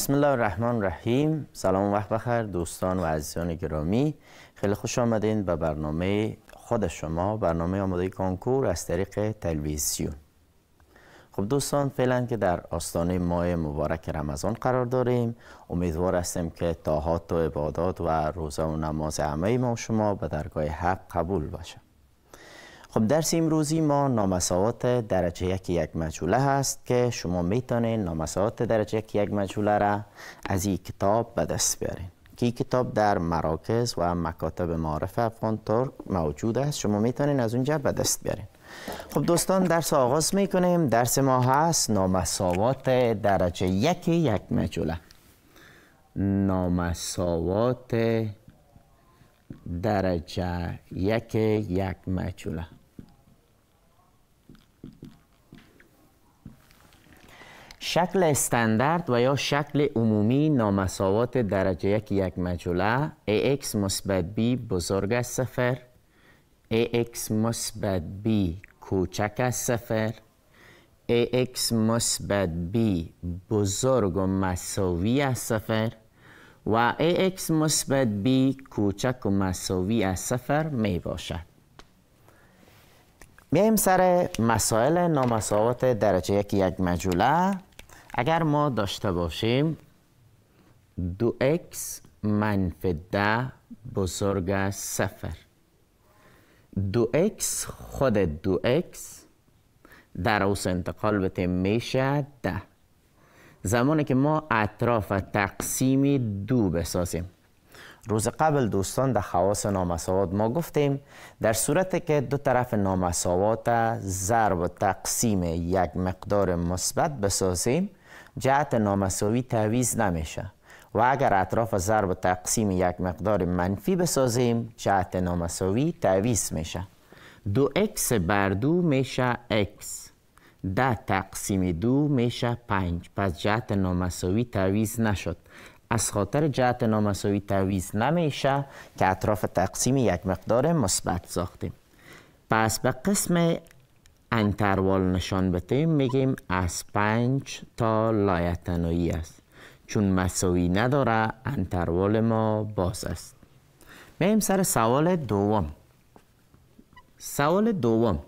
بسم الله الرحمن الرحیم سلام وقت بخیر دوستان و عزیزان گرامی خیلی خوش آمدین به برنامه خود شما برنامه آماده کنکور از طریق تلویزیون خب دوستان فعلا که در آستانه ماه مبارک رمضان قرار داریم امیدوار هستیم که تاهات و عبادات و روزه و نماز همه ما شما به درگاه حق قبول باشه خب درس امروزی ما نامساوات درجه یک یک مجهوله هست که شما میتونید نامساوات درجه یک یک مجهوله را از این کتاب به دست بیارین که این کتاب در مراکز و مکاتب معارف افغان ترک موجود است شما میتونین از اونجا به دست بیارین خب دوستان درس آغاز میکنیم درس ما هست نامساوات درجه یک یک مجهوله نامساوات درجه یک یک مجهوله شکل استاندارد و یا شکل عمومی نامساوات درجه یک یک مجوله AX مثبت B بزرگ از صفر AX مثبت B کوچک از صفر AX مثبت B بزرگ و مساوی از صفر و AX مثبت B کوچک و مساوی از صفر می باشد سر مسائل نامساوات درجه یک یک اگر ما داشته باشیم دو اکس منفی ده بزرگ سفر دو اکس خود دو اکس در اوس انتقال بتیم میشه ده زمانی که ما اطراف تقسیم دو بسازیم روز قبل دوستان در خواص نامساوات ما گفتیم در صورت که دو طرف نامساوات ضرب تقسیم یک مقدار مثبت بسازیم جهت نامساوی تعویز نمیشه و اگر اطراف ضرب تقسیم یک مقدار منفی بسازیم جهت نامساوی تعویز میشه دو اکس بر دو میشه اکس ده تقسیم دو میشه پنج پس جهت نامساوی تعویز نشد از خاطر جهت نامساوی تعویز نمیشه که اطراف تقسیم یک مقدار مثبت ساختیم پس به قسم انتروال نشان بتیم میگیم از پنج تا لایتنایی است چون مساوی نداره انتروال ما باز است میگیم سر سوال دوم سوال دوم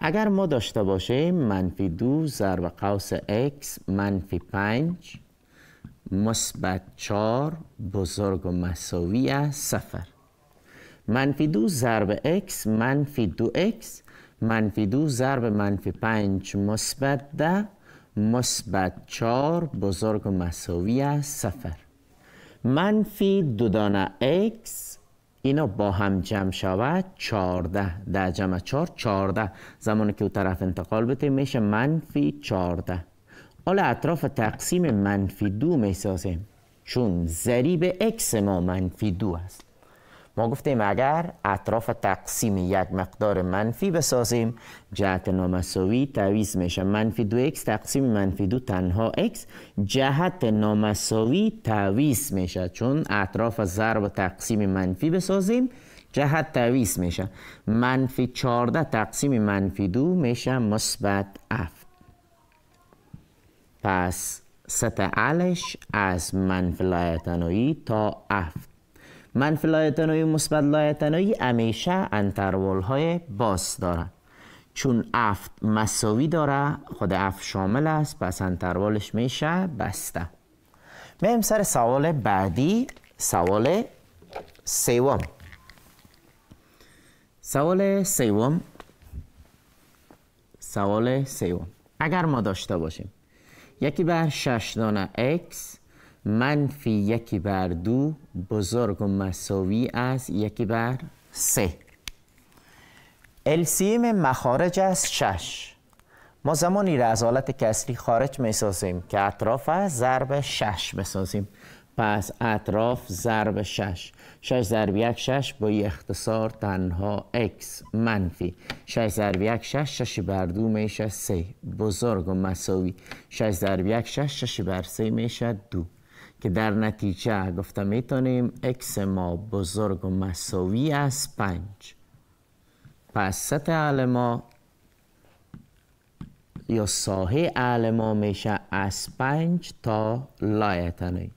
اگر ما داشته باشیم منفی دو ضرب قوس x منفی پنج مثبت چار بزرگ و مساوی از صفر منفی دو ضرب x منفی دو اکس منفی دو ضرب منفی پنج مثبت ده مثبت چار بزرگ و مساوی است صفر منفی دو دانه اکس اینا با هم جمع شود چارده در جمع چار چارده زمانی که او طرف انتقال بده میشه منفی چارده حالا اطراف تقسیم منفی دو میسازیم چون ضریب اکس ما منفی دو است ما گفتیم اگر اطراف تقسیم یک مقدار منفی بسازیم جهت نامساوی تعویض میشه منفی دو x تقسیم منفی دو تنها x جهت نامساوی تعویض میشه چون اطراف ضرب تقسیم منفی بسازیم جهت تعویض میشه منفی 14 تقسیم منفی دو میشه مثبت اف پس سطح علش از منفی لایتنایی تا افت. منفی لایتنایی مثبت لایتنایی همیشه انتروال های باز داره چون افت مساوی داره خود افت شامل است پس انتروالش میشه بسته میم سر سوال بعدی سوال سوم سوال سوم سوال سوم اگر ما داشته باشیم یکی بر شش دانه x منفی یکی بر دو بزرگ و مساوی از یکی بر سه السیم مخارج از شش ما زمانی را از حالت کسری خارج میسازیم که اطراف از ضرب شش بسازیم پس اطراف ضرب شش شش ضرب یک شش با اختصار تنها x منفی شش ضرب یک شش شش بر دو میشه سه بزرگ و مساوی شش ضرب یک شش شش بر سه میشه دو که در نتیجه گفته میتونیم x ما بزرگ و مساوی از 5 پس سطح اعلی ما یا ساحه اعلی ما میشه از پنج تا لایتنه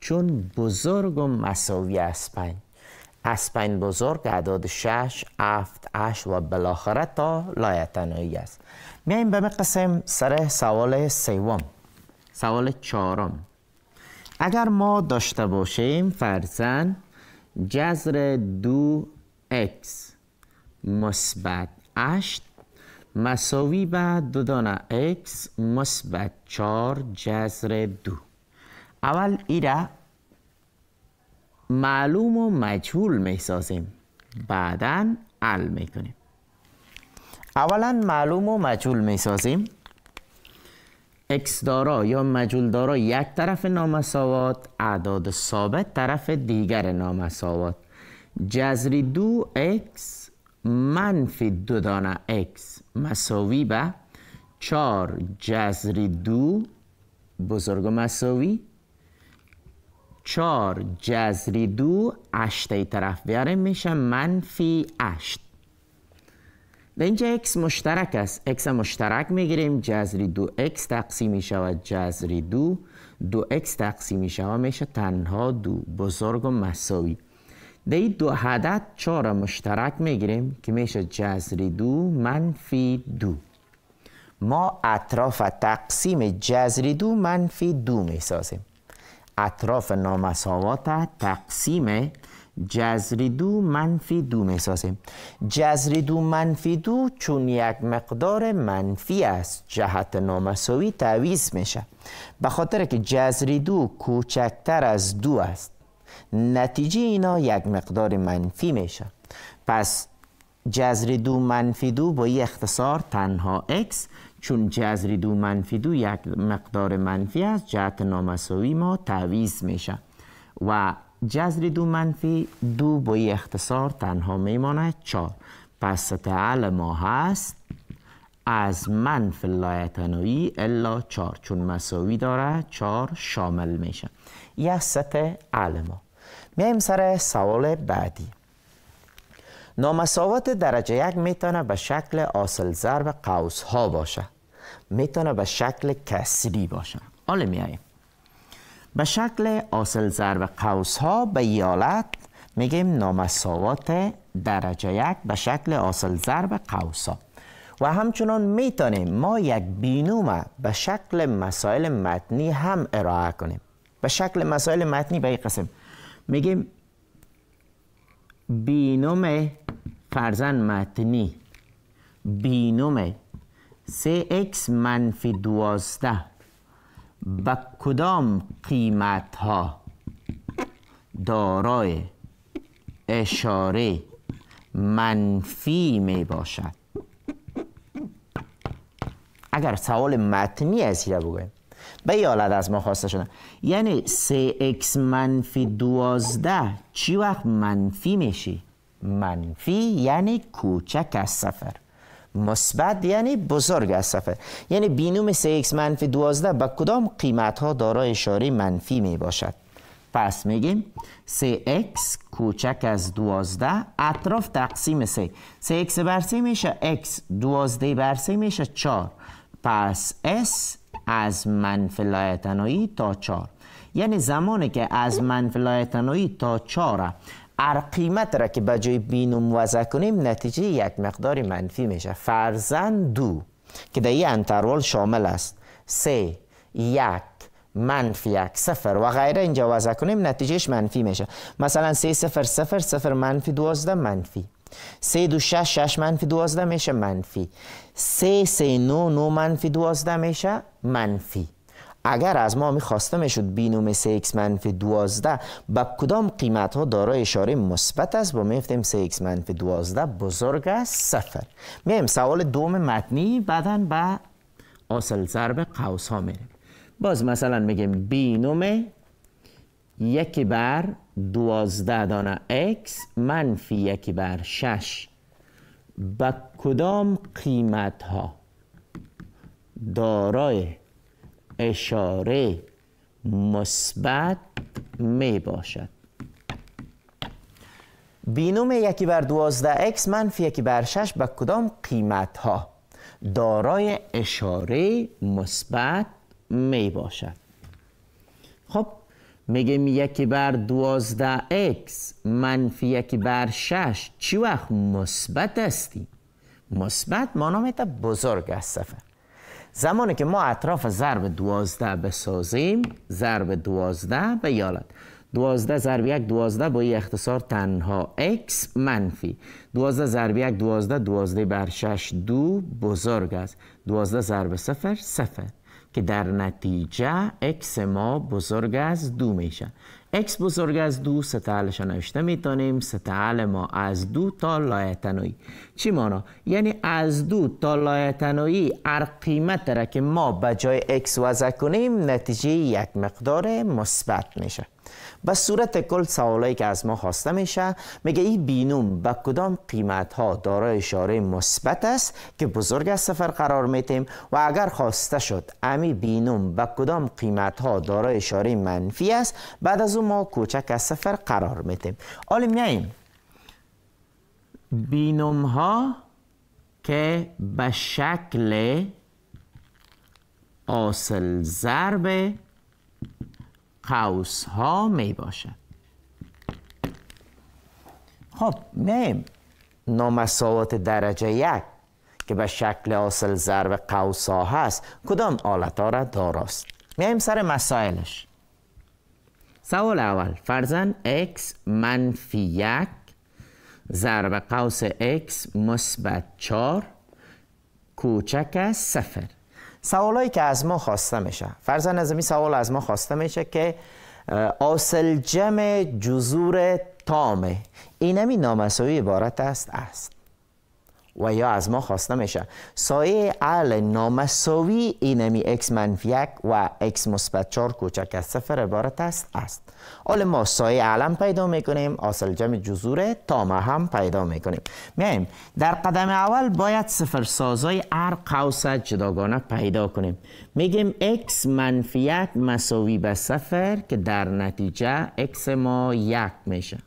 چون بزرگ و مساوی از پنج از بزرگ اعداد شش، افت، اش و بالاخره تا لایتنایی است میایم به قسم سر سوال سوم سوال چهارم اگر ما داشته باشیم فرزن جذر دو اکس مثبت 8 مساوی به دو دانه اکس مثبت 4 جذر دو اول ایره معلوم و مجهول می سازیم بعدا حل می کنیم اولا معلوم و مجهول می سازیم اکس دارا یا مجول دارا یک طرف نامساوات اعداد ثابت طرف دیگر نامساوات جذری دو اکس منفی دو دانه اکس مساوی به چار جذری دو بزرگ مساوی چار جذری دو اشتی طرف بیاره یعنی میشه منفی اشت به اینجا x مشترک است x مشترک میگیریم جذری دو x تقسیم می شود جذری دو دو x تقسیم می شود میشه تنها دو بزرگ و مساوی در این دو عدد چهار مشترک میگیریم که میشه جذری دو منفی دو ما اطراف تقسیم جذری دو منفی دو میسازیم اطراف نامساوات تقسیم جزری دو منفی دو میسازیم جزری دو منفی دو چون یک مقدار منفی است جهت نامساوی تعویز میشه به خاطر که جزری دو کوچکتر از دو است نتیجه اینا یک مقدار منفی میشه پس جزری دو منفی دو با یه اختصار تنها x چون جزری دو منفی دو یک مقدار منفی است جهت نامساوی ما تعویز میشه و جذر دو منفی دو با اختصار تنها میماند چار پس سطح ما هست از منف لایتنوی الا چار چون مساوی داره چار شامل میشه یه سطح عل ما میایم سر سوال بعدی نامساوات درجه یک میتونه به شکل آسل ضرب قوس ها باشه میتونه به شکل کسری باشه حالا میاییم به شکل آسل ضرب قوس ها به ایالت میگیم نامساوات درجه یک به شکل آسل ضرب قوس ها و همچنان میتونیم ما یک بینوم به شکل مسائل متنی هم ارائه کنیم به شکل مسائل متنی به این قسم میگیم بینوم فرزن متنی بینوم 3x منفی 12 و کدام قیمت ها دارای اشاره منفی می باشد اگر سوال متنی از را بگویم به یالت از ما خواسته شدن یعنی 3x منفی 12 چی وقت منفی میشی؟ منفی یعنی کوچک از سفر مثبت یعنی بزرگ از صفحه یعنی بینوم 3x منفی 12 به کدام قیمت ها دارای اشاره منفی می باشد پس میگیم 3x کوچک از 12 اطراف تقسیم 3 3x بر 3 میشه x 12 بر 3 میشه 4 پس s از منفی لایتنایی تا 4 یعنی زمانی که از منفی لایتنایی تا 4 ار قیمت را که به جای بینوم وضع کنیم نتیجه یک مقدار منفی میشه فرزن دو که در این انتروال شامل است سه یک منفی یک سفر و غیره اینجا وضع کنیم نتیجهش منفی میشه مثلا سه سفر سفر سفر منفی دوازده منفی سه دو شش شش منفی دوازده میشه منفی سه سه نو نو منفی دوازده میشه منفی اگر از ما میخواسته میشد بینوم سه منفی دوازده به کدام قیمت ها دارای اشاره مثبت است با میفتیم سه منفی دوازده بزرگ است صفر میم سوال دوم متنی بعدا به آسل ضرب قوس ها میریم باز مثلا میگیم بینوم یکی بر دوازده دانه اکس منفی یکی بر شش به کدام قیمت ها دارای اشاره مثبت می باشد بینوم یکی بر دوازده اکس منفی یکی بر شش به کدام قیمت ها دارای اشاره مثبت می باشد خب میگم یکی بر دوازده اکس منفی یکی بر شش چی وقت مثبت هستی؟ مثبت مانا بزرگ است صفحه زمانی که ما اطراف ضرب دوازده بسازیم ضرب دوازده به یالت دوازده ضرب یک دوازده با این اختصار تنها x منفی دوازده ضرب یک دوازده دوازده بر شش دو بزرگ است دوازده ضرب صفر صفر که در نتیجه اکس ما بزرگ از دو میشه اکس بزرگ از دو ستعلش نوشته میتونیم ستعل ما از دو تا لایتنایی چی مانا؟ یعنی از دو تا لایتنایی ار قیمت را که ما به جای x وضع کنیم نتیجه یک مقدار مثبت میشه به صورت کل سوالایی که از ما خواسته میشه میگه این بینوم به کدام قیمت ها دارای اشاره مثبت است که بزرگ از صفر قرار میتیم و اگر خواسته شد امی بینوم به کدام قیمت ها دارای اشاره منفی است بعد از اون ما کوچک از صفر قرار میتیم حالا میایم بینوم ها که به شکل آسل ضرب قوس ها می باشد خب میم نامساوات درجه یک که به شکل اصل ضرب قوس ها هست کدام آلت ها را داراست میایم سر مسائلش سوال اول فرزن x منفی یک ضرب قوس x مثبت چار کوچک از سوالایی که از ما خواسته میشه فرزن از سوال از ما خواسته میشه که آسل جمع جزور تامه این نامساوی عبارت است است و یا از ما خواسته میشه سایه عل نامساوی اینمی x منفی یک و x مثبت 4 کوچک از صفر عبارت است است حال ما سایه علم پیدا میکنیم اصل جمع جزور تامه هم پیدا میکنیم میایم در قدم اول باید صفر سازای هر قوس جداگانه پیدا کنیم میگیم x منفی یک مساوی به صفر که در نتیجه x ما یک میشه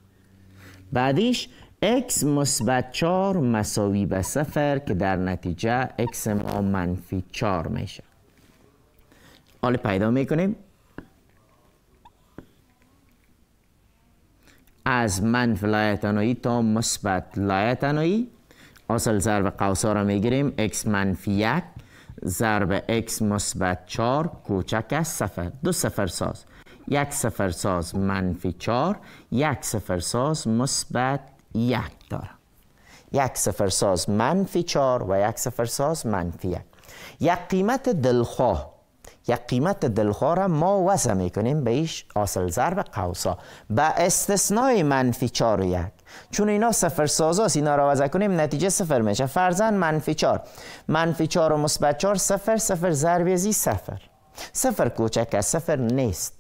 بعدیش x مثبت 4 مساوی به صفر که در نتیجه x ما منفی 4 میشه حالا پیدا میکنیم از منف لایتنایی تا مثبت لایتنایی اصل ضرب قوسا را میگیریم x منفی 1 ضرب x مثبت 4 کوچک از صفر دو صفر ساز یک صفر ساز منفی 4 یک صفر ساز مثبت یک داره یک سفرساز منفی چار و یک ساز منفی یک یک قیمت دلخواه یک قیمت دلخواه را ما وضع میکنیم به ایش آسل ضرب قوسا به استثنای منفی چار و یک چون اینا سفر ساز اینا را وضع کنیم نتیجه سفر میشه فرزن منفی چار منفی چار و مثبت چار سفر صفر ضرب زی سفر. سفر کوچک است سفر نیست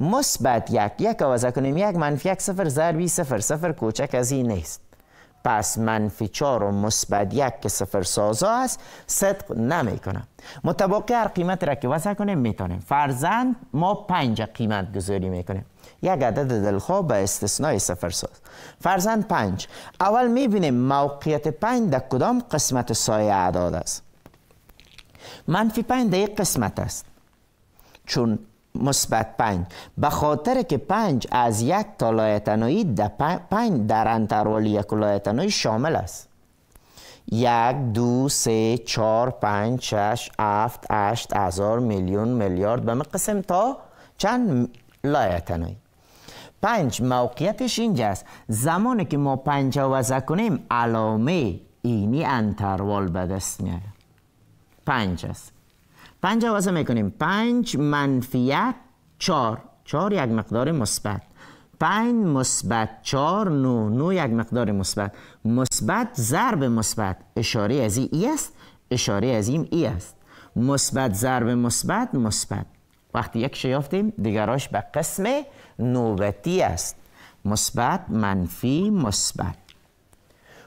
مثبت یک یک عوض کنیم یک منفی یک صفر ضربی صفر صفر کوچک از این نیست پس منفی چار و مثبت یک که صفر سازا است صدق نمیکنه متباقی هر قیمت را که وضع کنیم میتونیم فرزند ما پنج قیمت گذاری میکنیم یک عدد دلخواه به استثنای صفر ساز فرزند پنج اول میبینیم موقعیت پنج در کدام قسمت سایه اعداد است منفی پنج در یک قسمت است چون مثبت پنج به خاطر که پنج از یک تا لایتنایی پنج در انترول یک لایتنایی شامل است یک دو سه چهار پنج شش هفت هشت هزار میلیون میلیارد به قسم تا چند لایتنایی پنج موقعیتش اینجاست زمانی که ما پنج وضع کنیم علامه اینی انتروال به دست میاد پنج است پنج میکنیم پنج منفیت چار چار یک مقدار مثبت پنج مثبت چار نو نو یک مقدار مثبت مثبت ضرب مثبت اشاره از این ای است اشاره از این ای است مثبت ضرب مثبت مثبت وقتی یک یافتیم دیگراش به قسم نوبتی است مثبت منفی مثبت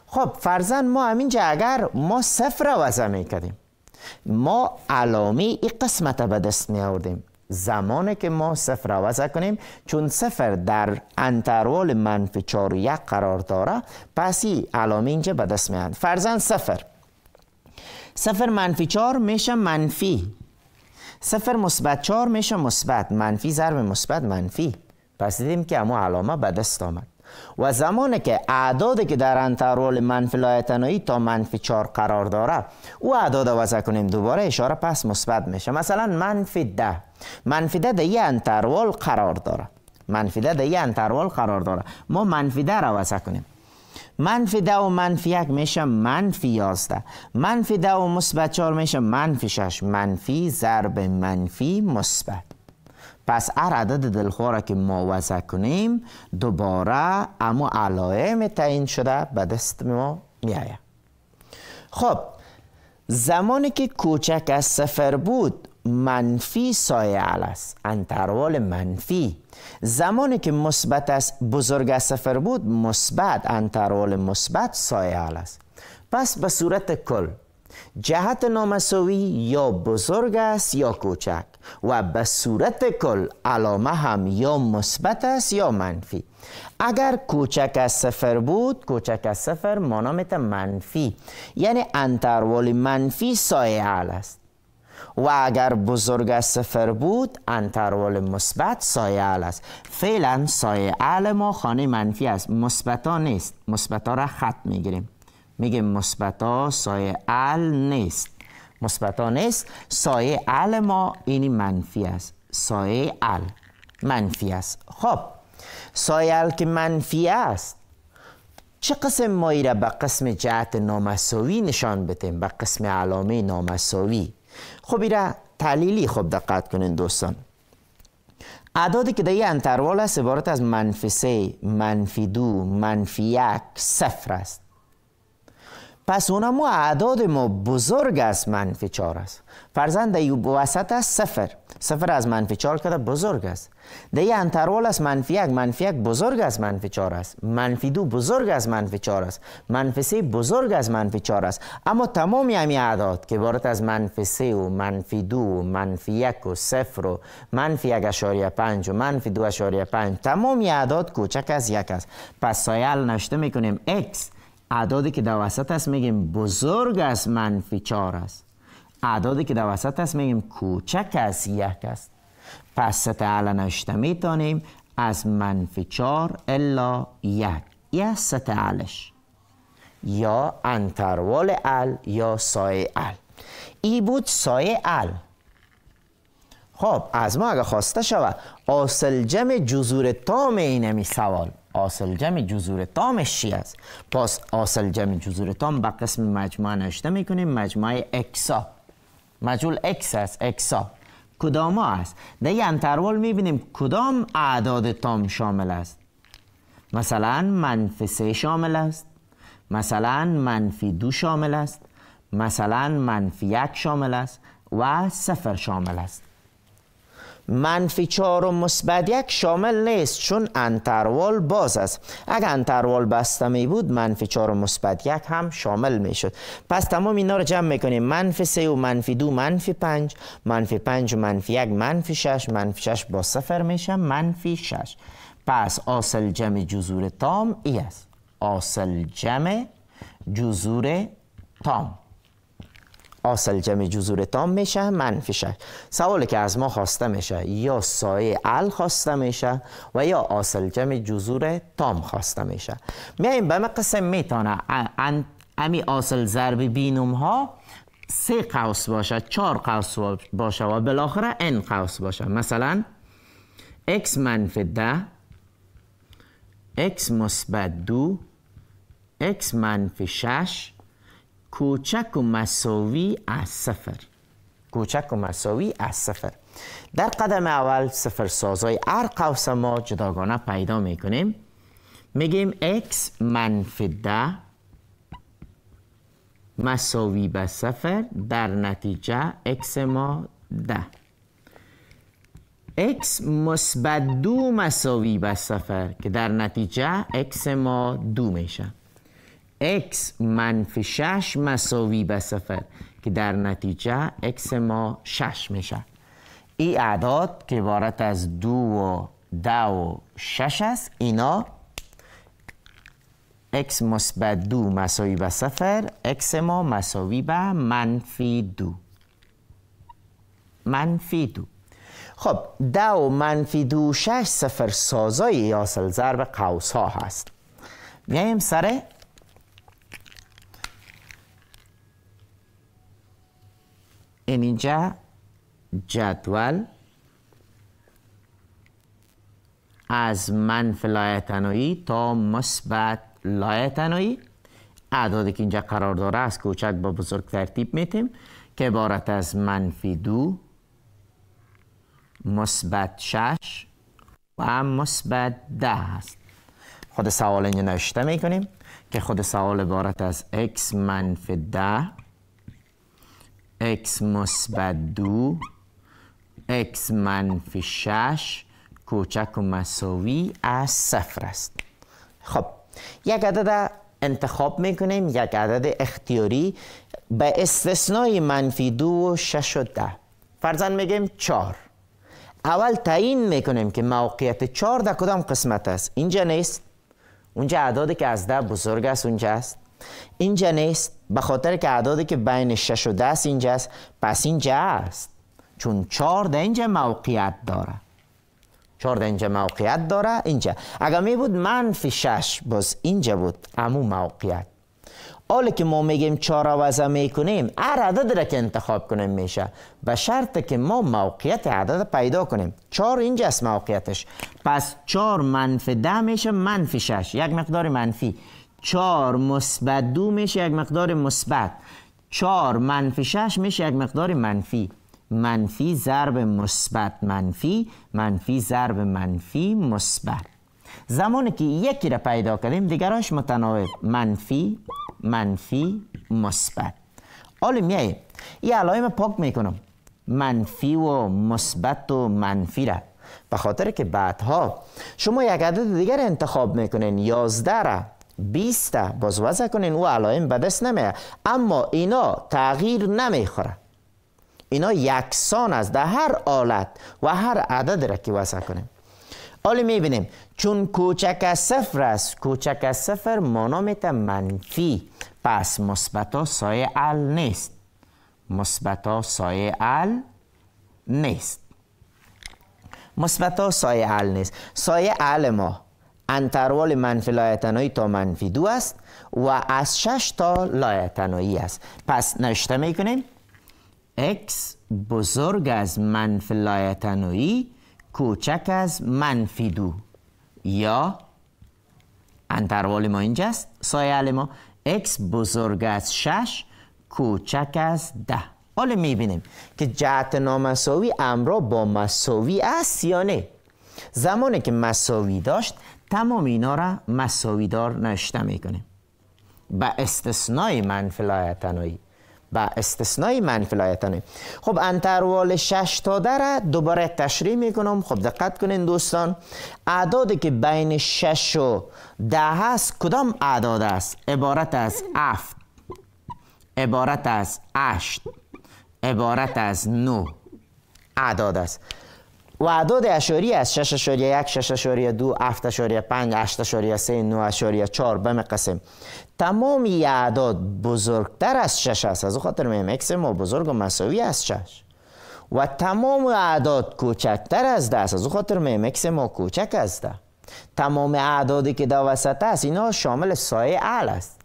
خب فرزن ما همینجا اگر ما صفر وضع کردیم ما علامه این قسمت به دست می آوردیم زمانی که ما صفر عوض کنیم چون صفر در انتروال منفی چار و یک قرار داره پس این علامه اینجا به دست میاد فرزن صفر صفر منفی چار میشه منفی صفر مثبت چار میشه مثبت منفی ضرب مثبت منفی پس دیدیم که اما علامه به دست آمد و زمانی که اعدادی که در انترول منفی لایتنایی تا منفی چار قرار داره او اعداد وضع کنیم دوباره اشاره پس مثبت میشه مثلا منفی ده، منفی ده در یه انترول قرار داره منفی ده در یه انترول قرار داره ما منفی ده را وضع کنیم منفی ده و منفی یک میشه منفی یازده منفی ده و مثبت چار میشه منفی شش منفی ضرب منفی مثبت پس هر عدد دلخواه که ما وضع کنیم دوباره اما علائم تعیین شده به دست ما آید خب زمانی که کوچک از صفر بود منفی سایه است انتروال منفی زمانی که مثبت است بزرگ از صفر بود مثبت انتروال مثبت سایه است پس به صورت کل جهت نامساوی یا بزرگ است یا کوچک و به صورت کل علامه هم یا مثبت است یا منفی اگر کوچک از صفر بود کوچک از صفر مانامت منفی یعنی انتروال منفی سایه عل است و اگر بزرگ از صفر بود انتروال مثبت سایه عل است فعلا سایه عل ما خانه منفی است مثبتا نیست مثبتا را خط میگیریم میگه مثبتا سایه ال نیست مثبتا نیست سایه ال ما اینی منفی است سایه ال منفی است خب سایه ال که منفی است چه قسم ما را به قسم جهت نامساوی نشان بتیم به قسم علامه نامساوی خب را تحلیلی خب دقت کنین دوستان عدادی که در این انتروال است عبارت از منفی سه منفی دو منفی یک صفر است پس اونم اعداد ما بزرگ از منفی چهار است فرزند در وسط است صفر صفر از منفی چهار کرده بزرگ است در یه انتروال است منفی یک منفی یک بزرگ از منفی چهار است منفی دو بزرگ از منفی چهار است منفی سه بزرگ از منفی چهار است اما تمامی همی اعداد که عبارت از منفی سه و منفی دو و منفی یک و صفر و منفی یک اشاریه پنج و منفی دو اشاریه پنج تمامی اعداد کوچک از یک است پس سایل نشته میکنیم x اعدادی که در وسط است میگیم بزرگ است منفی چار است اعدادی که در وسط است میگیم کوچک است یک است پس اعلا نوشته میتانیم از منفی چار الا یک یه علش یا انتروال ال یا سایه ال ای بود سایه ال خب از ما اگه خواسته شود آسل جمع جزور تام اینمی سوال آسل جمع جزور تامش چی است پس آسل جمع جزور تام به قسم مجموعه نشته کنیم مجموعه اکسا مجول اکس است اکسا کدام است در این انتروال میبینیم کدام اعداد تام شامل است مثلا منفی سه شامل است مثلا منفی دو شامل است مثلا منفی یک شامل است و صفر شامل است منفی چهار و مثبت یک شامل نیست چون انتروال باز است اگر انتروال بسته می بود منفی چهار و مثبت یک هم شامل می شد پس تمام اینا رو جمع میکنیم منفی سه و منفی دو منفی پنج منفی پنج و منفی یک منفی شش منفی شش با صفر میشه منفی شش پس آسل جمع جزور تام ای است آسل جمع جزور تام اصل جمع جزور تام میشه منفی شه سوالی که از ما خواسته میشه یا سایه ال خواسته میشه و یا اصل جمع جزور تام خواسته میشه میایم به قسم میتونه امی اصل ضرب بینوم ها سه قوس باشه چهار قوس باشه و بالاخره ان قوس باشه مثلا x منفی ده x مثبت دو x منفی شش کوچک و مساوی از صفر کوچک و مساوی از صفر در قدم اول صفر سازای هر قوس ما جداگانه پیدا میکنیم میگیم x منفی ده مساوی به صفر در نتیجه x ما ده x مثبت دو مساوی به صفر که در نتیجه x ما دو میشه x منفی 6 مساوی به صفر که در نتیجه x ما 6 میشه این اعداد که عبارت از دو و ده و شش است اینا x مثبت دو مساوی به صفر x ما مساوی به منفی دو منفی دو خب ده و منفی دو شش صفر سازای اصل ضرب قوس ها هست میایم سر اینجا جدول از منف لایتنایی تا مثبت لایتنایی اعدادی که اینجا قرار داره از کوچک با بزرگ ترتیب میتیم که عبارت از منفی دو مثبت شش و مثبت ده است خود سوال اینجا نوشته میکنیم که خود سوال عبارت از x منفی ده x مثبت دو x منفی شش کوچک و مساوی از صفر است خب یک عدد انتخاب میکنیم یک عدد اختیاری به استثنای منفی دو و شش و ده فرزن میگیم چار اول تعیین میکنیم که موقعیت چار در کدام قسمت است اینجا نیست اونجا اعدادی که از ده بزرگ است اونجا است اینجا نیست به خاطر که اعدادی که بین 6 و 10 است پس اینجا است چون در اینجا موقعیت داره در اینجا موقعیت داره اینجا اگر می بود منفی 6 باز اینجا بود امو موقعیت حالا که ما میگیم 4 عوضه کنیم هر عدد را که انتخاب کنیم میشه به شرط که ما موقعیت عدد پیدا کنیم 4 است موقعیتش پس 4 منفی 10 میشه منفی 6 یک مقدار منفی چهار مثبت دو میشه یک مقدار مثبت چهار منفی شش میشه یک مقدار منفی منفی ضرب مثبت منفی منفی ضرب منفی مثبت زمانی که یکی را پیدا کردیم دیگراش متناوب منفی منفی مثبت آلمیه یه علایم پاک میکنم منفی و مثبت و منفی را به خاطر که بعدها شما یک عدد دیگر انتخاب میکنین یازده را بیسته باز وضع کنین او علائم به دست نمیه اما اینا تغییر نمیخوره اینا یکسان است در هر آلت و هر عدد را که وضع کنیم حالا میبینیم چون کوچک سفر صفر است کوچک سفر صفر مانا منفی پس مثبتا ها سایه ال نیست مثبتا سایه ال نیست مثبت ها سایه ال نیست سایه ال ما انتروال منفی لایتنایی تا منفی دو است و از 6 تا لایتنایی است پس نشته کنیم x بزرگ از منفی لایتنایی کوچک از منفی دو یا انتروال ما اینجاست سایه ما x بزرگ از 6 کوچک از ده حالا میبینیم که جهت نامساوی امرا با مساوی است یا نه زمانی که مساوی داشت تمام اینا را مساویدار نشته میکنیم به استثنای منفلای تنایی و استثنای منفی خب انتروال 6 تا در دوباره تشریح میکنم خب دقت کنین دوستان اعدادی که بین 6 و 10 هست کدام اعداد است عبارت از 7 عبارت از 8 عبارت از 9 اعداد است و اعداد اشاری از 6.1 3 7.5 8.3 9.4 به قسم تمام اعداد بزرگتر از 6 است از خاطر میم اکس ما بزرگ و مساوی از 6 و تمام اعداد کوچکتر از ده است از خاطر میم اکس ما کوچک است تمام اعدادی که در وسط است اینا شامل سایه ال است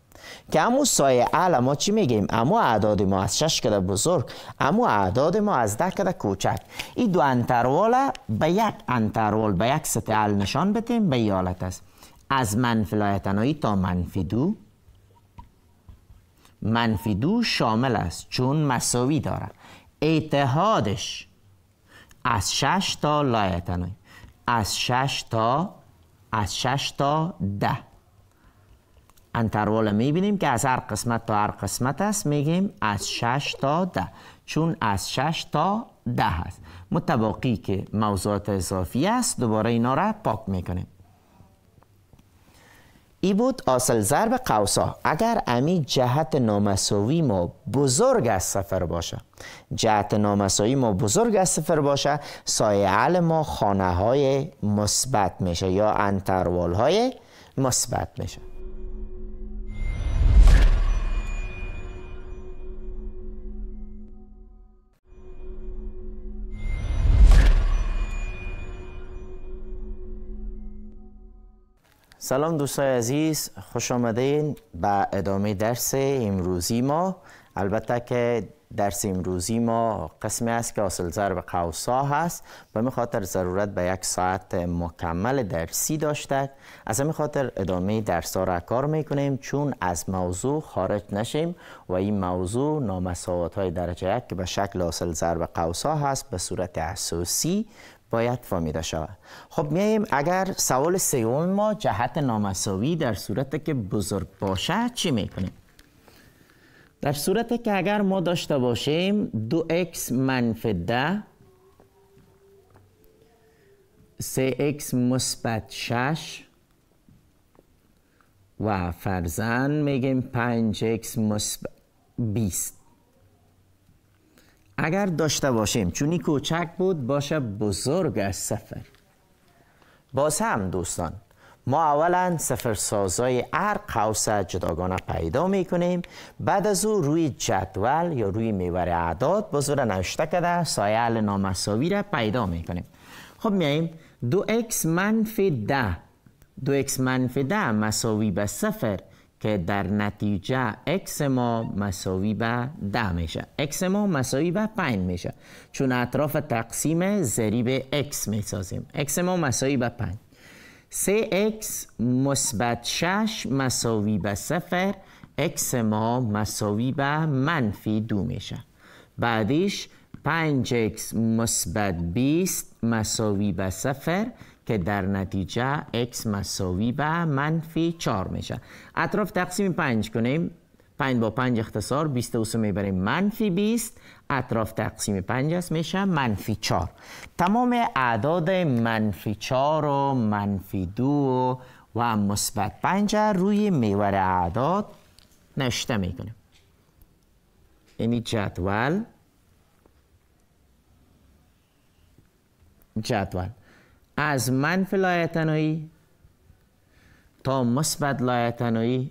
که امو سایه اعلا ما چی میگیم امو اعداد ما از شش کده بزرگ امو اعداد ما از ده کده کوچک این دو انتروال به یک انتروال به یک ال نشان بتیم به حالت است از منفی لایتنایی تا منفی دو منفی دو شامل است چون مساوی داره اتحادش از شش تا لایتنایی از شش تا از شش تا ده انتروال میبینیم که از هر قسمت تا هر قسمت است میگیم از 6 تا ده چون از 6 تا ده است متباقی که موضوعات اضافی است دوباره اینا را پاک میکنیم ای بود اصل ضرب قوسا اگر امی جهت نامساوی ما بزرگ از سفر باشه جهت نامساوی ما بزرگ از سفر باشه سایه عل ما خانه های مثبت میشه یا انتروال های مثبت میشه سلام دوستای عزیز خوش آمدین به ادامه درس امروزی ما البته که درس امروزی ما قسمی است که اصل ضرب قوسا هست و می خاطر ضرورت به یک ساعت مکمل درسی داشته از همین خاطر ادامه درس ها را کار می کنیم چون از موضوع خارج نشیم و این موضوع نامساوات های درجه یک که به شکل اصل ضرب قوسا هست به صورت اساسی باید فامیده شود خب میایم اگر سوال سوم ما جهت نامساوی در صورت که بزرگ باشد چی کنیم در صورت که اگر ما داشته باشیم دو x منف ده سه x مثبت 6 و فرزن میگیم 5 x مثبت 20 اگر داشته باشیم چونی کوچک بود باشه بزرگ از سفر باز هم دوستان ما اولا سفر سازای هر قوسه جداگانه پیدا می کنیم بعد از او روی جدول یا روی میور اعداد بزرگ زور نوشته کده سایل نامساوی را پیدا می کنیم خب میاییم دو اکس منفی ده دو اکس منفی ده مساوی به سفر که در نتیجه x ما مساوی به ده میشه x ما مساوی به 5 میشه چون اطراف تقسیم ضریب x میسازیم x ما مساوی به 5 3x مثبت 6 مساوی به 0 x ما مساوی به منفی دو میشه بعدش 5x مثبت 20 مساوی به 0 که در نتیجه x مساوی به منفی 4 میشه اطراف تقسیم 5 کنیم 5 با 5 اختصار 20 میبریم منفی 20 اطراف تقسیم 5 است میشه منفی 4 تمام اعداد منفی 4 و منفی 2 و مثبت 5 روی میور اعداد نشته میکنیم یعنی جدول جدول از منفی لایتنایی تا مثبت لایتنایی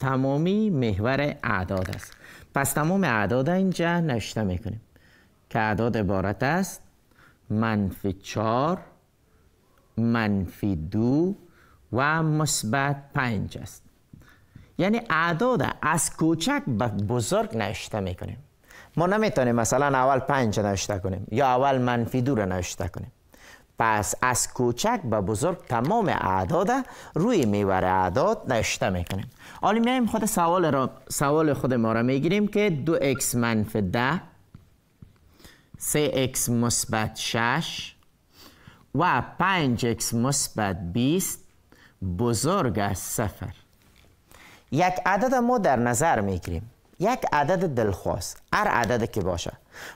تمامی محور اعداد است پس تمام اعداد اینجا نشته میکنیم که اعداد عبارت است منفی چهار منفی دو و مثبت پنج است یعنی اعداد از کوچک به بزرگ نشته میکنیم ما نمیتونیم مثلا اول پنج نشته کنیم یا اول منفی دو رو نشته کنیم پس از کوچک به بزرگ تمام اعداد روی میور اعداد نشته میکنیم حالا میایم خود سوال را سوال خود ما را میگیریم که دو اکس منف ده سه اکس مثبت 6 و پنج اکس مثبت 20 بزرگ از صفر یک عدد ما در نظر میگیریم یک عدد دلخواست هر عدد که باشه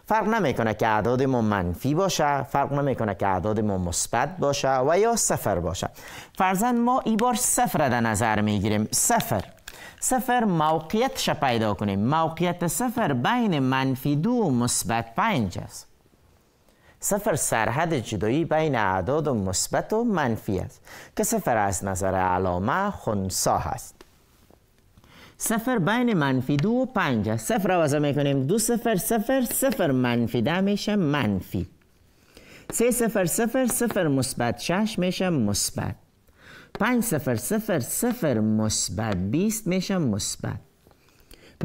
فرق نمیکنه که ما منفی باشه فرق نمیکنه که ما مثبت باشه و یا صفر باشه فرزن ما ای بار صفر در نظر میگیریم صفر صفر شا پیدا کنیم موقعیت صفر بین منفی دو و مثبت پنج است صفر سرحد جدایی بین اعداد مثبت و منفی است که صفر از نظر علامه خونسا است صفر بین منفی دو و پنج صفر می کنیم دو صفر صفر صفر منفی ده میشه منفی سه صفر صفر صفر مثبت شش میشه مثبت پنج صفر صفر صفر مثبت بیست میشه مثبت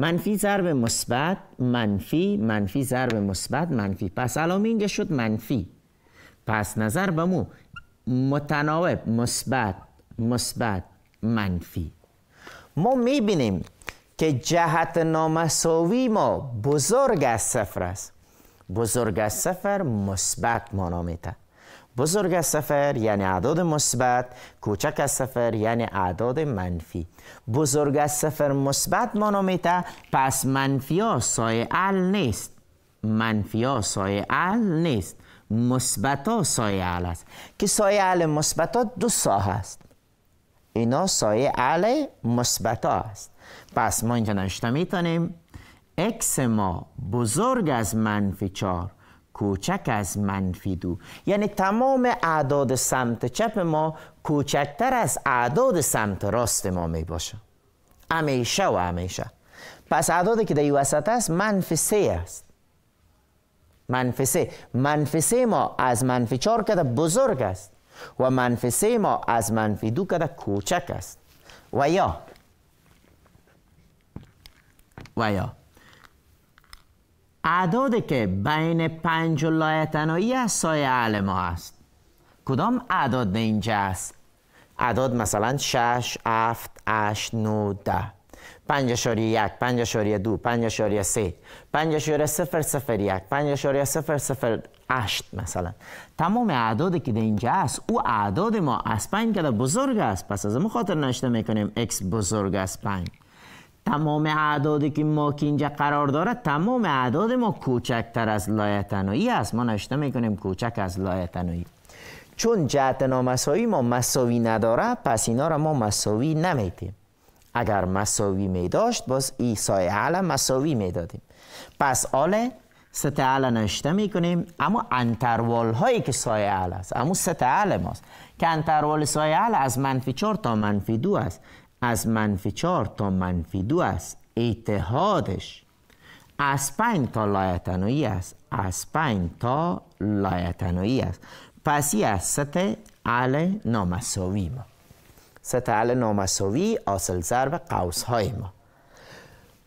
منفی ضرب مثبت منفی منفی ضرب مثبت منفی پس الان اینجا شد منفی پس نظر به مو متناوب مثبت مثبت منفی ما میبینیم که جهت نامساوی ما بزرگ از صفر است بزرگ از صفر مثبت مانا میته بزرگ از صفر یعنی اعداد مثبت کوچک از صفر یعنی اعداد منفی بزرگ از صفر مثبت مانا میته پس منفی ها ال نیست منفی ها سایه ال نیست مثبت ها سایه ال است که سایه ال مثبت ها دو ساحه است اینا سایه علی مثبت است پس ما اینجا نشته میتونیم x ما بزرگ از منفی چار کوچک از منفی دو یعنی تمام اعداد سمت چپ ما کوچکتر از اعداد سمت راست ما می باشه همیشه و همیشه پس اعدادی که در این وسط است منفی سه است منفی سه منفی سه ما از منفی چار کده بزرگ است و منفی سه ما از منفی دو کده کوچک است و یا و یا اعدادی که بین پنج و لایتنایی از سایه علم ما است کدام اعداد اینجا است اعداد مثلا 6 7 8 9 10 5 اشاری یک 5 اشاری دو 5 اشاری سه 5 اشاری صفر صفر یک 5 اشاری صفر صفر 8 مثلا تمام اعدادی که در اینجا است او اعداد ما از 5 که بزرگ است پس از ما خاطر نشته میکنیم x بزرگ است 5 تمام اعدادی که ما که اینجا قرار داره تمام اعداد ما کوچکتر از لایتنایی است ما نشته میکنیم کوچک از لایتنایی چون جهت نامساوی ما مساوی نداره پس اینا را ما مساوی نمیتیم اگر مساوی می داشت باز ای سایه علا مساوی می دادیم پس آله ست نشته می میکنیم اما انتروال هایی که سایه ال است اما ست اعلی ماست که انتروال سایه از منفی چار تا منفی دو است از منفی 4 تا منفی دو است اتحادش از 5 تا لایتنایی است از 5 تا لایتنایی است پس یه از ست اعلی نامساوی ما ست اعلی نامساوی اصل ضرب قوس های ما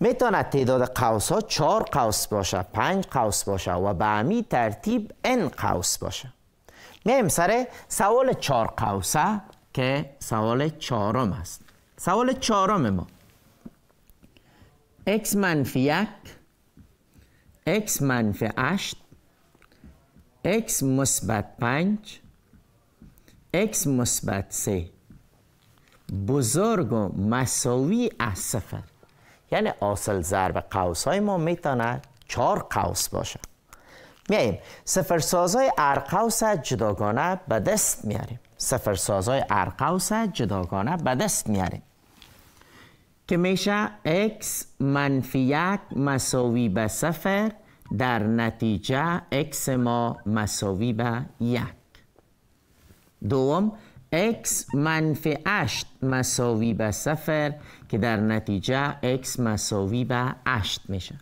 میتواند تعداد قوس ها چهار قوس باشه پنج قوس باشه و به امی ترتیب این قوس باشه میایم سر سوال چهار قوسه که سوال چهارم است سوال چهارم ما x منفی یک x منفی هشت x مثبت پنج x مثبت سه بزرگ و مساوی از صفر یعنی اصل ضرب قوس های ما میتونه چهار قوس باشه میاییم ار ارقوس جداگانه به دست میاریم ار ارقوس جداگانه به دست میاریم که میشه x منفی یک مساوی به صفر در نتیجه x ما مساوی به یک دوم x منفی 8 مساوی به صفر که در نتیجه x مساوی به 8 میشه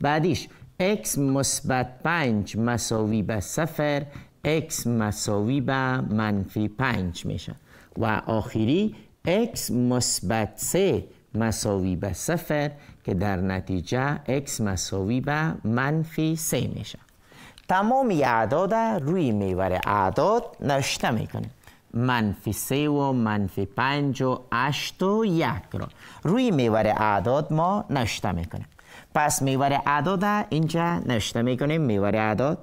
بعدیش x مثبت 5 مساوی به صفر x مساوی به منفی 5 میشه و آخری x مثبت 3 مساوی به صفر که در نتیجه x مساوی به منفی 3 میشه تمامی اعداد روی میوره. اعداد نشته میکنیم منفی سه و منفی پنج و هشت و یک رو روی میور اعداد ما نشته میکنیم پس میور اعداد اینجا نشته میکنیم میور اعداد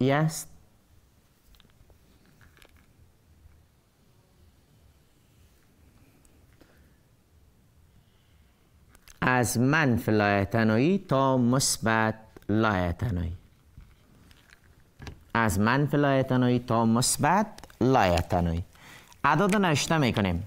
است از منف لایتنایی تا مثبت لایتنایی از منف لایتنایی تا مثبت لایتنایی اعداد نشته میکنیم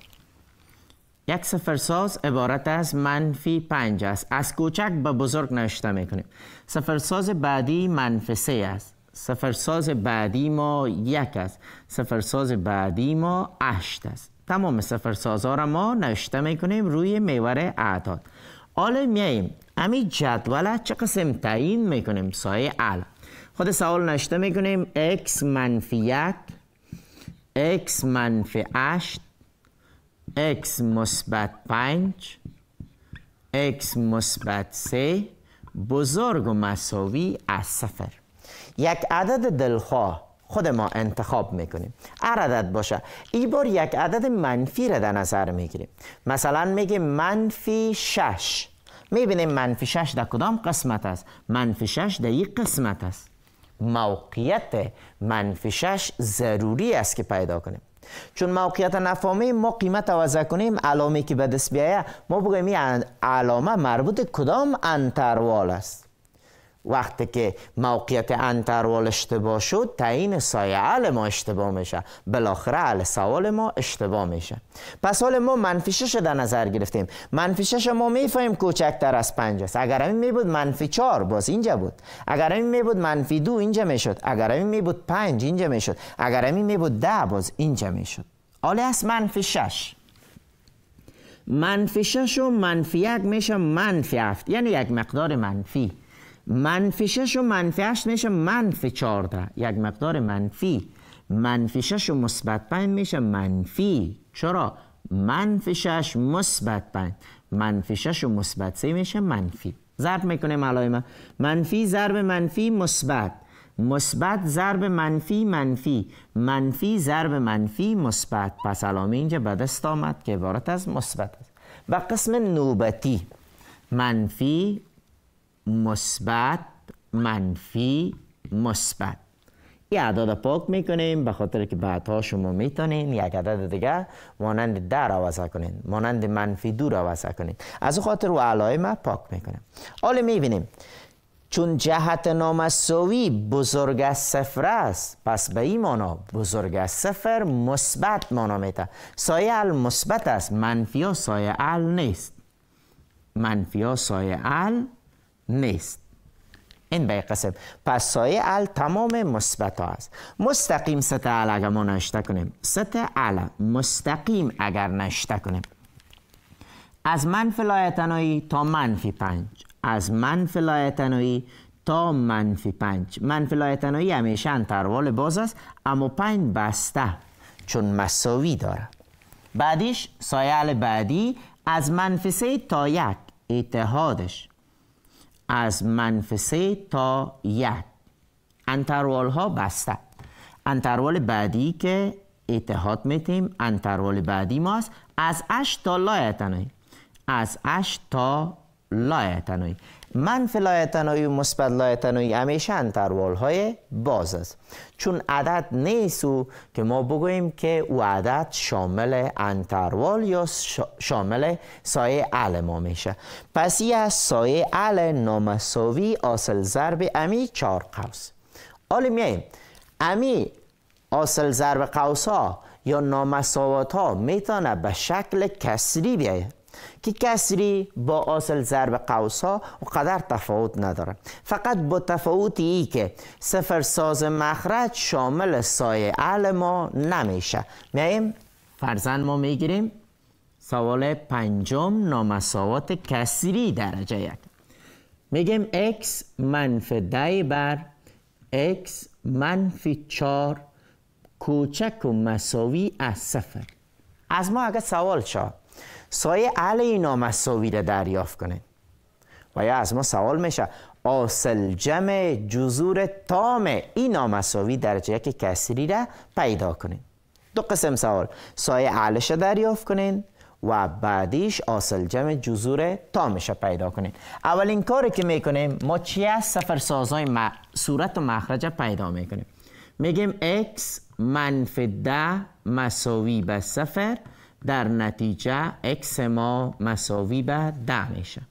یک سفرساز ساز عبارت از منفی پنج است از کوچک به بزرگ نشته میکنیم کنیم. ساز بعدی منفی سه است سفرساز بعدی ما یک است صفر بعدی ما هشت است تمام صفر ها را ما نشته میکنیم روی میوره اعداد حالا میاییم امی جدول چه قسم تعیین میکنیم سایه ال خود سوال نشته میکنیم x منفی یک x منفی 8 x مثبت 5 x مثبت 3 بزرگ و مساوی از صفر یک عدد دلخواه خود ما انتخاب میکنیم هر عدد باشه ای بار یک عدد منفی را در نظر میگیریم مثلا میگه منفی 6 میبینیم منفی 6 در کدام قسمت است منفی 6 در یک قسمت است موقعیت منفی 6 ضروری است که پیدا کنیم چون موقعیت نفهمیم ما قیمت وضع کنیم علامه که به دست بیایه ما بگوییم این علامه مربوط کدام انتروال است وقتی که موقعیت انتروال اشتباه شد تعیین سایه عل ما اشتباه میشه بالاخره عل سوال ما اشتباه میشه پس حال ما منفی شش در نظر گرفتیم منفی شش ما میفهمیم کوچکتر از پنج است اگر این میبود منفی چهار باز اینجا بود اگر این میبود منفی دو اینجا میشد اگر این میبود پنج اینجا میشد اگر این میبود ده باز اینجا میشد حالا از منفی شش منفی شش و منفی یک میشه منفی هفت یعنی یک مقدار منفی منفی 6 و منفی 8 میشه منفی 14 یک مقدار منفی منفی 6 و مثبت 5 میشه منفی چرا منفی 6 مثبت 5 منفی 6 و مثبت 3 میشه منفی ضرب میکنیم علائم منفی ضرب منفی مثبت مثبت ضرب منفی منفی منفی ضرب منفی مثبت پس علامه اینجا به دست آمد که عبارت از مثبت است و قسم نوبتی منفی مثبت منفی مثبت این اعداد پاک میکنیم به خاطر که بعدها شما میتونین یک عدد دیگه مانند در عوض کنیم مانند منفی دو را عوض کنین از خاطر و ما پاک میکنیم حالا میبینیم چون جهت نامساوی بزرگ از صفر است پس به این مانا بزرگ از صفر مثبت مانا میته سایه ال مثبت است منفی ها سایه ال نیست منفی ها سایه ال نیست این به قسم پس سایه ال تمام مثبت ها است مستقیم سطح ال اگر ما نشته کنیم سطح ال مستقیم اگر نشته کنیم از منفی لایتنایی تا منفی پنج از منفی لایتنایی تا منفی پنج منفی لایتنایی همیشه انتروال باز است اما پنج بسته چون مساوی داره بعدیش سایه ال بعدی از منفی سه تا یک اتحادش از منفسه تا یه انتروال ها بسته انتروال بعدی که اتحاد میتیم انتروال بعدی ماست از اش تا لایتنوی از اش تا لایتنوی من لایتنایی و مثبت لایتنایی همیشه انتروال های باز است چون عدد نیست و که ما بگوییم که او عدد شامل انتروال یا شامل سایه عل ما میشه پس یه از سایه ال نامساوی آسل ضرب امی چهار قوس حالا میایم امی آسل ضرب قوس ها یا نامساوات ها میتونه به شکل کسری بیاید که کسری با اصل ضرب قوس ها قدر تفاوت نداره فقط با تفاوت ای که صفر ساز مخرج شامل سایه عل ما نمیشه میایم فرزن ما میگیریم سوال پنجم نامساوات کسری درجه یک میگیم x منفی دی بر x منفی چار کوچک و مساوی از صفر از ما اگه سوال شد سایه علی نامساوی را دریافت کنه. و یا از ما سوال میشه آسل جمع جزور تام این نامساوی درجه یک کسری را پیدا کنید دو قسم سوال سایه علش دریافت کنین و بعدیش آسل جمع جزور تامش پیدا کنین اولین کاری که میکنیم ما چی از سازای م... صورت و مخرج پیدا میکنیم میگیم x منفی ده مساوی به صفر در نتیجه x ما مساوی به ده میشه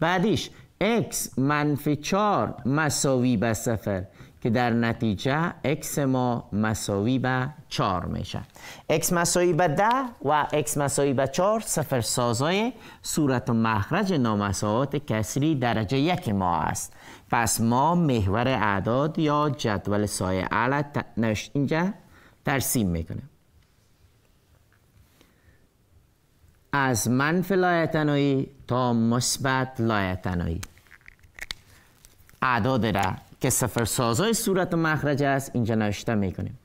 بعدیش x منفی 4 مساوی به صفر که در نتیجه x ما مساوی به 4 میشه x مساوی به 10 و x مساوی به 4 صفر سازای صورت و مخرج نامساوات کسری درجه یک ما است پس ما محور اعداد یا جدول سایه اعلی اینجا ترسیم میکنیم از منف لایتنایی تا مثبت لایتنایی اعداد را که صفر سازای صورت مخرج است اینجا نوشته میکنیم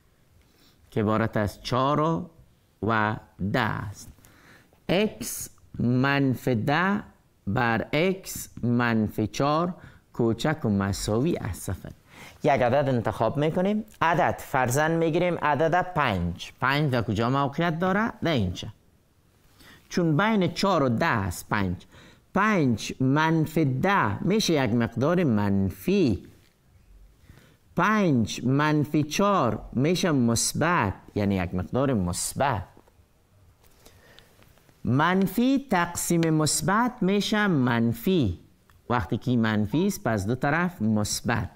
که عبارت از 4 و 10 است x منف ده بر x منف 4 کوچک و مساوی از صفر یک عدد انتخاب میکنیم عدد فرزن میگیریم عدد 5 5 در کجا موقعیت داره؟ در اینجا چون بین چهار و ده است پنج پنج منفی ده میشه یک مقدار منفی پنج منفی چار میشه مثبت یعنی یک مقدار مثبت منفی تقسیم مثبت میشه منفی وقتی که منفی است پس دو طرف مثبت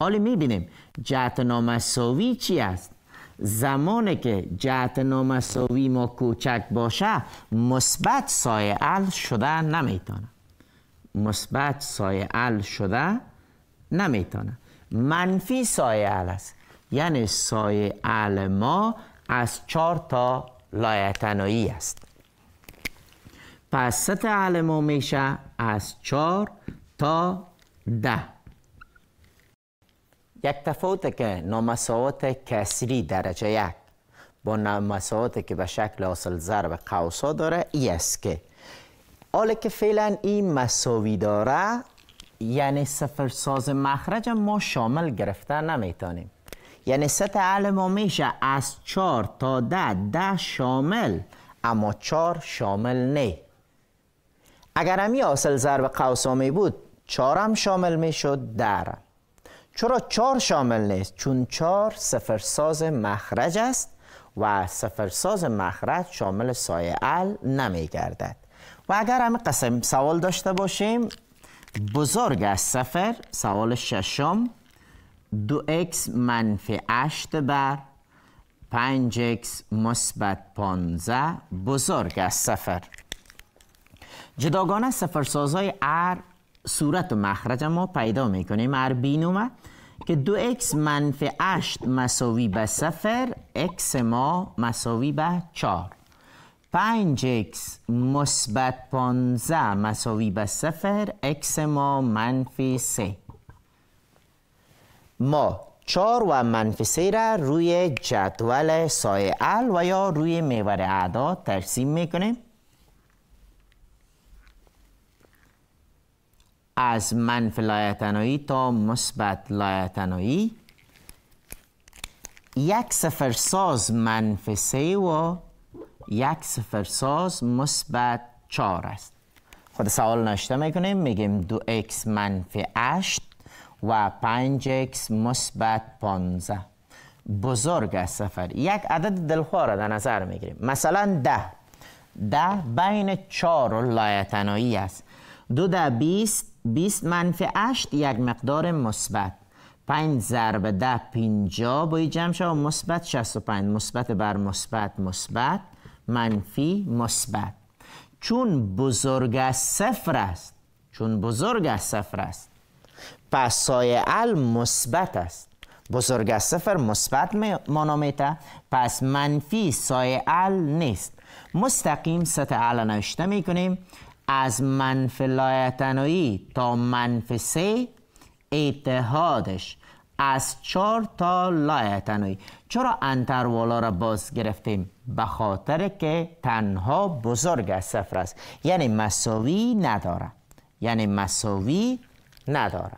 حالا میبینیم جهت نامساوی چی است زمانی که جهت نامساوی ما کوچک باشه مثبت سایه ال شده نمیتونه مثبت سایه ال شده نمیتونه منفی سایه ال است یعنی سایه ال ما از چهار تا لایتنایی است پس ست ال ما میشه از چهار تا ده یک تفاوت که نامساوات کسری درجه یک با نامساوات که به شکل اصل ضرب قوسا داره ای است که حالا که فعلا این مساوی داره یعنی صفر ساز مخرج ما شامل گرفته نمیتونیم یعنی سطح حل ما میشه از چار تا ده ده شامل اما چار شامل نه اگر همی اصل ضرب قوسا می بود چارم شامل می شد درم چرا چار شامل نیست چون چار سفرساز مخرج است و سفرساز مخرج شامل سایه ال نمی گردد و اگر همه قسم سوال داشته باشیم بزرگ از سفر سوال ششم دو اکس منفی اشت بر پنج اکس مثبت پانزه بزرگ از سفر جداگانه سفرسازهای ار صورت و مخرج ما پیدا میکنیم ار بینومه که دو x منفی 8 مساوی به صفر x ما مساوی به 4 5 x مثبت 15 مساوی به صفر x ما منفی 3 ما 4 و منفی 3 را روی جدول سایه ال و یا روی میوره اعداد ترسیم میکنیم از منف لایتنایی تا مثبت لایتنایی یک صفر ساز منف سه و یک صفر ساز مثبت چهار است خود سوال نشته میکنیم میگیم دو اکس منفی اشت و 5 اکس مثبت 15 بزرگ از صفر یک عدد دلخواه را در نظر میگیریم مثلا ده ده بین 4 و لایتنایی است دو ده بیست 20 منفی 8 یک مقدار مثبت 5 ضرب 10 50 با جمع شد مثبت 65 مثبت بر مثبت مثبت منفی مثبت چون بزرگ از صفر است چون بزرگ از صفر است پس سایه ال مثبت است بزرگ از صفر مثبت مانومتر پس منفی سایه ال نیست مستقیم سطح ال نوشته می کنیم از منف لایتنایی تا منف سه اتحادش از چهار تا لایتنایی چرا انتروالا را باز گرفتیم؟ به خاطر که تنها بزرگ از صفر است یعنی مساوی نداره یعنی مساوی نداره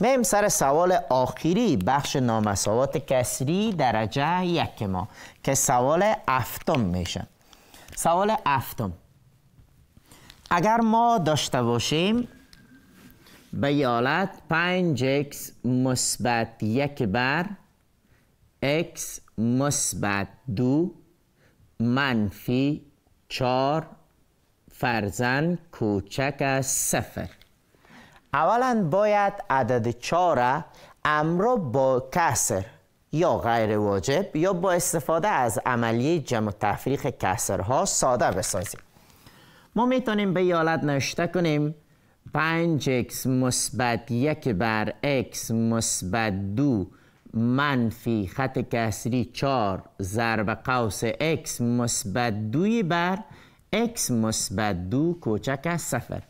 میم سر سوال آخری بخش نامساوات کسری درجه یک ما که سوال افتم میشه سوال افتم اگر ما داشته باشیم به یالت 5 x مثبت یک بر x مثبت دو منفی چار فرزن کوچک از صفر اولا باید عدد چاره امر با کسر یا غیر واجب یا با استفاده از عملی جمع تفریق کسرها ساده بسازیم ما میتونیم به یالت نشته کنیم 5x مثبت یک بر x مثبت دو منفی خط کسری 4 ضرب قوس x مثبت دوی بر x مثبت دو کوچک از صفر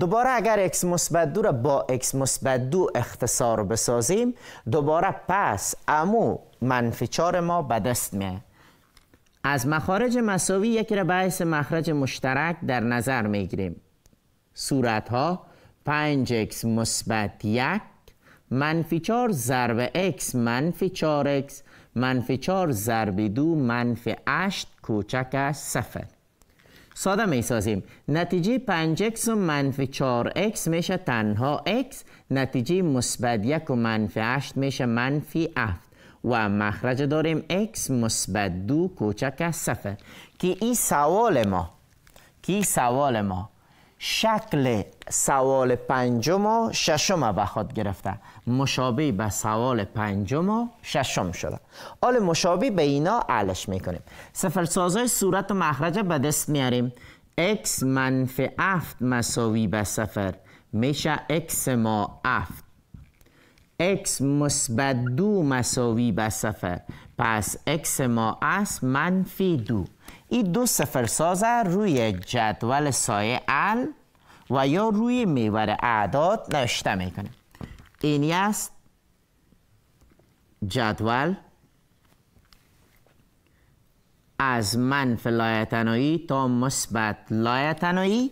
دوباره اگر x مثبت دو را با x مثبت دو اختصار بسازیم دوباره پس امو منفی 4 ما به دست میاد از مخارج مساوی یکی را بحث مخرج مشترک در نظر میگیریم. صورت ها 5x مثبت 1 منفی 4 ضرب x منفی 4x منفی 4 ضرب 2 منفی 8 کوچک از صفر ساده می سازیم نتیجه 5x و منفی 4x میشه تنها x نتیجه مثبت 1 و منفی 8 میشه منفی 7 و مخرج داریم x مثبت دو کوچک از صفر که این سوال ما که سوال ما شکل سوال پنجم و ششم به خود گرفته مشابه به سوال پنجم و ششم شده حال مشابه به اینا علش میکنیم سفر سازای صورت و مخرج به دست میاریم x منفی افت مساوی به سفر میشه x ما افت x مثبت دو مساوی به صفر پس x ما از منفی دو این دو صفر سازه روی جدول سایه ال و یا روی میور اعداد نوشته میکنه اینی است جدول از منف لایتنایی تا مثبت لایتنایی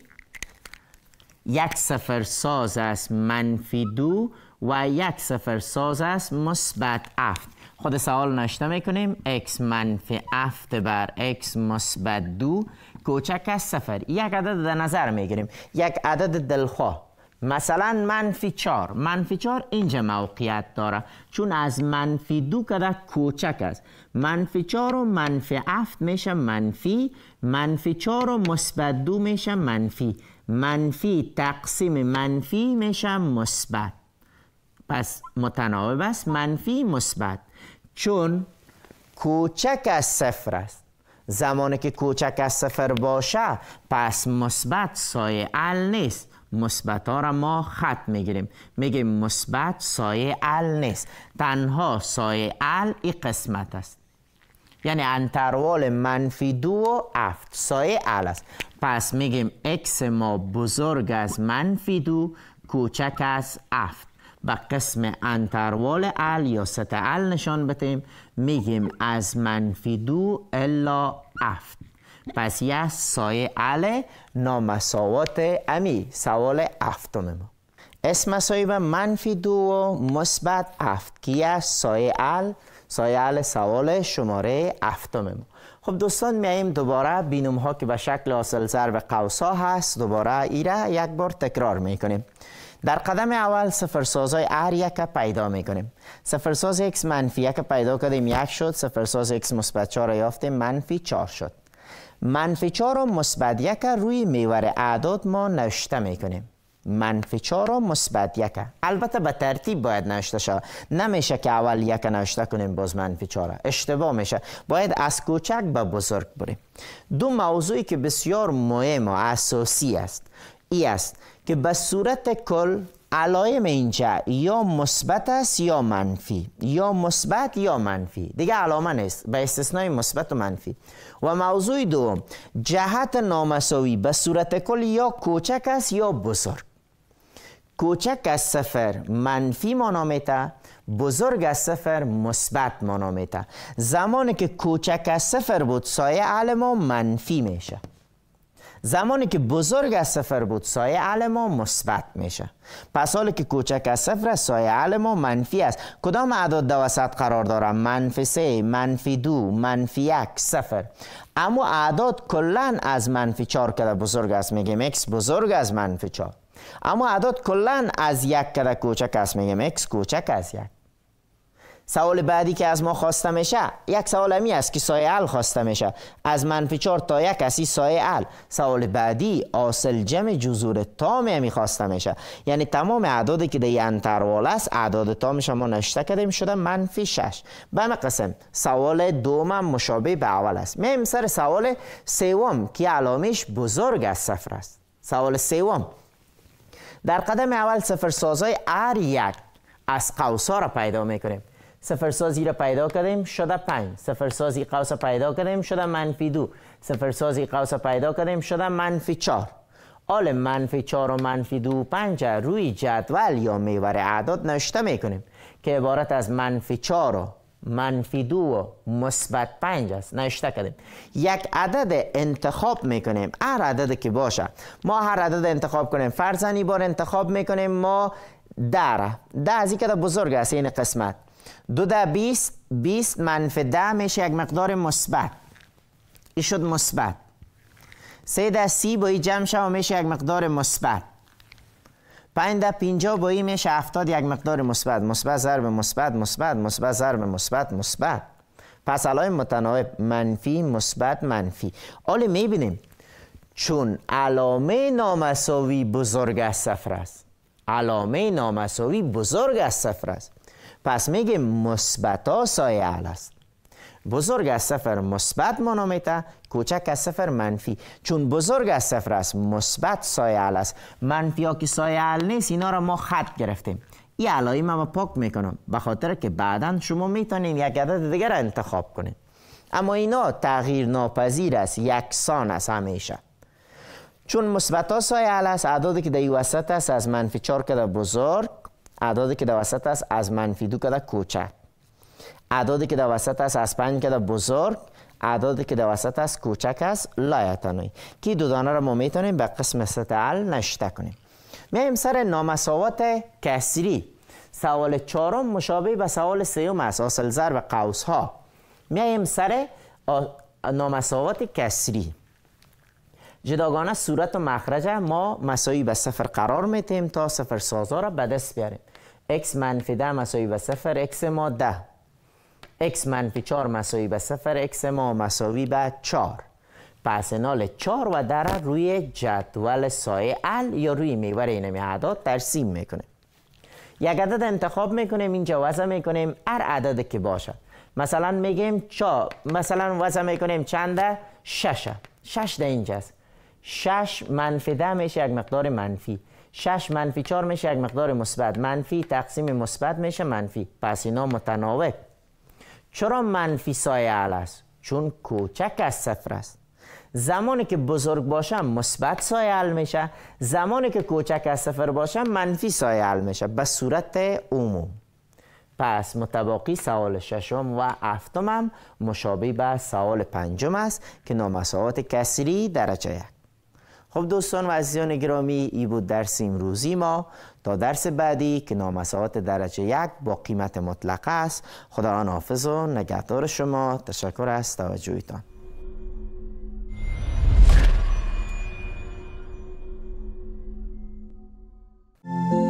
یک صفر ساز از منفی دو و یک صفر ساز است مثبت افت خود سوال نشته میکنیم x منفی افت بر x مثبت دو کوچک از صفر یک عدد در نظر میگیریم یک عدد دلخواه مثلا منفی چار منفی چار اینجا موقعیت داره چون از منفی دو کده کوچک است منفی چار و منفی افت میشه منفی منفی چار و مثبت دو میشه منفی منفی تقسیم منفی میشه مثبت پس متناوب است منفی مثبت چون کوچک از صفر است زمانی که کوچک از صفر باشه پس مثبت سایه ال نیست مثبت ها را ما خط میگیریم میگیم مثبت سایه ال نیست تنها سایه ال ای قسمت است یعنی انتروال منفی دو و افت سایه ال است پس میگیم x ما بزرگ از منفی دو کوچک از افت و قسم انتروال ال یا ست ال نشان بتیم میگیم از منفی دو الا افت پس یه سایه ال نامساوات امی سوال افتم ما اسم سایه و منفی دو و مثبت افت که یه سایه ال سایه ال سوال شماره افتم ما خب دوستان میاییم دوباره بینوم ها که به شکل حاصل ضرب قوس هست دوباره ایره یک بار تکرار میکنیم در قدم اول های هر یک پیدا می کنیم سفرساز x منفی یک پیدا کردیم یک شد سفرساز x مثبت 4 را یافتیم منفی 4 شد منفی 4 و مثبت یک روی میور اعداد ما نوشته می کنیم منفی 4 و مثبت یک البته به ترتیب باید نوشته شود نمیشه که اول یک نوشته کنیم باز منفی 4 اشتباه میشه باید از کوچک به بزرگ بریم دو موضوعی که بسیار مهم و اساسی است ای است که به صورت کل علائم اینجا یا مثبت است یا منفی یا مثبت یا منفی دیگه علامه نیست به استثنای مثبت و منفی و موضوع دوم جهت نامساوی به صورت کل یا کوچک است یا بزرگ کوچک از صفر منفی مانا میته بزرگ از صفر مثبت مانا میته زمانی که کوچک از صفر بود سایه علم منفی میشه زمانی که بزرگ از صفر بود سایه علم ما مثبت میشه پس حالی که کوچک از صفر سایه عل ما منفی است کدام اعداد در وسط قرار دارم منفی سه منفی دو منفی یک صفر اما اعداد کلا از منفی چهار کده بزرگ است میگیم x بزرگ از منفی چهار اما اعداد کلا از یک کده کوچک است میگیم x کوچک از یک سوال بعدی که از ما خواسته میشه یک سوال همی است که سایه ال خواسته میشه از منفی چهار تا یک است سایه ال سوال بعدی آسل جمع جزور تام همی خواسته میشه یعنی تمام اعدادی که در انتروال است اعداد تامش ما نشته کردیم شده منفی شش به قسم سوال دوم مشابه به اول است میم سر سوال سوم که علامش بزرگ از صفر است سوال سوم در قدم اول صفر سازای ار یک از قوسا را پیدا میکنیم سفرسازی را پیدا کردیم شده 5 سفرسازی قوس پیدا کردیم شده منفی دو سفرسازی قوس پیدا کردیم شده منفی 4 حال منفی 4 و منفی دو 5 روی جدول یا میور اعداد نوشته میکنیم که عبارت از منفی 4 و منفی دو و مثبت 5 است نوشته کردیم یک عدد انتخاب میکنیم هر عددی که باشه ما هر عدد انتخاب کنیم فرزنی بار انتخاب میکنیم ما در ده از این بزرگ است این قسمت دو در 20 20 منفی 10 میشه یک مقدار مثبت این شد مثبت سه در سی با این جمع شد میشه یک مقدار مثبت 5 در 50 با این میشه 70 یک مقدار مثبت مثبت ضرب مثبت مثبت مثبت ضرب مثبت مثبت پس متناوب منفی مثبت منفی حالا میبینیم چون علامه نامساوی بزرگ از صفر است علامه نامساوی بزرگ از صفر است پس میگه ها سایه اهل است بزرگ از صفر مثبت مانومیته کوچک از صفر منفی چون بزرگ از صفر است مثبت سایه اهل است منفی ها که سایه نیست اینا را ما خط گرفتیم این علائم ما پاک میکنم به خاطر که بعدا شما میتونید یک عدد دیگر را انتخاب کنید اما اینا تغییر ناپذیر است یکسان است همیشه چون مثبت ها سایه اعلی است اعدادی که در وسط است از منفی 4 که بزرگ اعدادی که در وسط است از منفی دو کده کوچک اعدادی که در وسط است از پنج کده بزرگ اعدادی که در وسط است کوچک است لایتانوی که دو دانه را ما میتونیم به قسم ستعل نشته کنیم میایم سر نامساوات کسری سوال چهارم مشابه به سوال سیوم است زر و قوس ها میایم سر نامساوات کسری جداگانه صورت و مخرج ما مساوی به صفر قرار میتیم تا صفر سازا را به دست بیاریم x منفی ده مساوی به صفر x ما ده x منفی 4 مساوی به صفر x ما مساوی به 4 پس نال 4 و در روی جدول سایه ال یا روی میور این اعداد ترسیم میکنه یک عدد انتخاب میکنیم اینجا وضع میکنیم هر عددی که باشد مثلا میگیم چا مثلا وضع میکنیم چنده 6 6 ده اینجاست 6 منفی ده میشه یک مقدار منفی 6 منفی 4 میشه یک مقدار مثبت منفی تقسیم مثبت میشه منفی پس اینا متناوب چرا منفی سایه عل است چون کوچک از صفر است زمانی که بزرگ باشم مثبت سایه عل میشه زمانی که کوچک از صفر باشم منفی سایه عل میشه به صورت عموم پس متباقی سوال ششم و هفتم هم مشابه به سوال پنجم است که نامساوات کسری درجه یک خب دوستان و عزیزان گرامی ای بود درس امروزی ما تا درس بعدی که نامساوات درجه یک با قیمت مطلق است آن حافظ و نگهدار شما تشکر از توجهتان thank